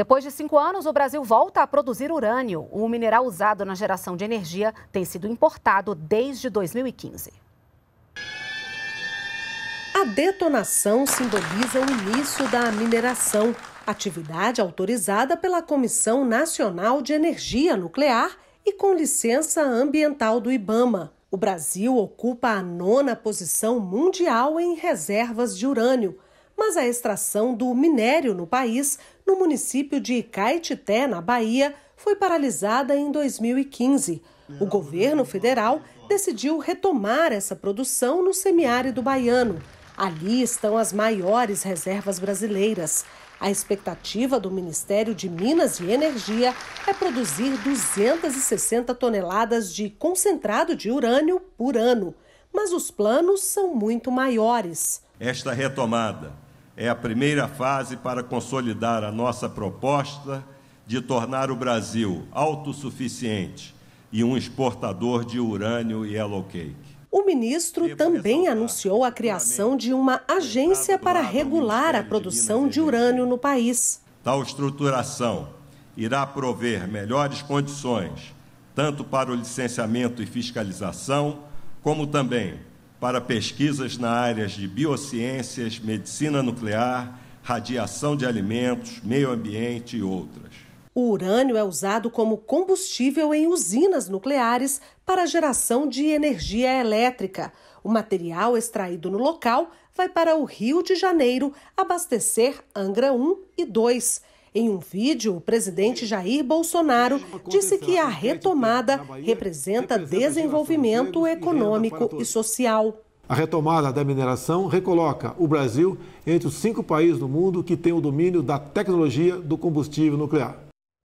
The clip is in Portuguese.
Depois de cinco anos, o Brasil volta a produzir urânio. O mineral usado na geração de energia tem sido importado desde 2015. A detonação simboliza o início da mineração, atividade autorizada pela Comissão Nacional de Energia Nuclear e com licença ambiental do IBAMA. O Brasil ocupa a nona posição mundial em reservas de urânio mas a extração do minério no país, no município de Caetité, na Bahia, foi paralisada em 2015. O governo federal decidiu retomar essa produção no semiárido baiano. Ali estão as maiores reservas brasileiras. A expectativa do Ministério de Minas e Energia é produzir 260 toneladas de concentrado de urânio por ano, mas os planos são muito maiores. Esta retomada é a primeira fase para consolidar a nossa proposta de tornar o Brasil autossuficiente e um exportador de urânio e yellow cake. O ministro também anunciou a criação de uma agência para regular a produção de urânio no país. Tal estruturação irá prover melhores condições, tanto para o licenciamento e fiscalização, como também para pesquisas na áreas de biociências, medicina nuclear, radiação de alimentos, meio ambiente e outras. O urânio é usado como combustível em usinas nucleares para geração de energia elétrica. O material extraído no local vai para o Rio de Janeiro abastecer Angra 1 e 2. Em um vídeo, o presidente Jair Bolsonaro disse que a retomada representa desenvolvimento econômico e social. A retomada da mineração recoloca o Brasil entre os cinco países do mundo que têm o domínio da tecnologia do combustível nuclear.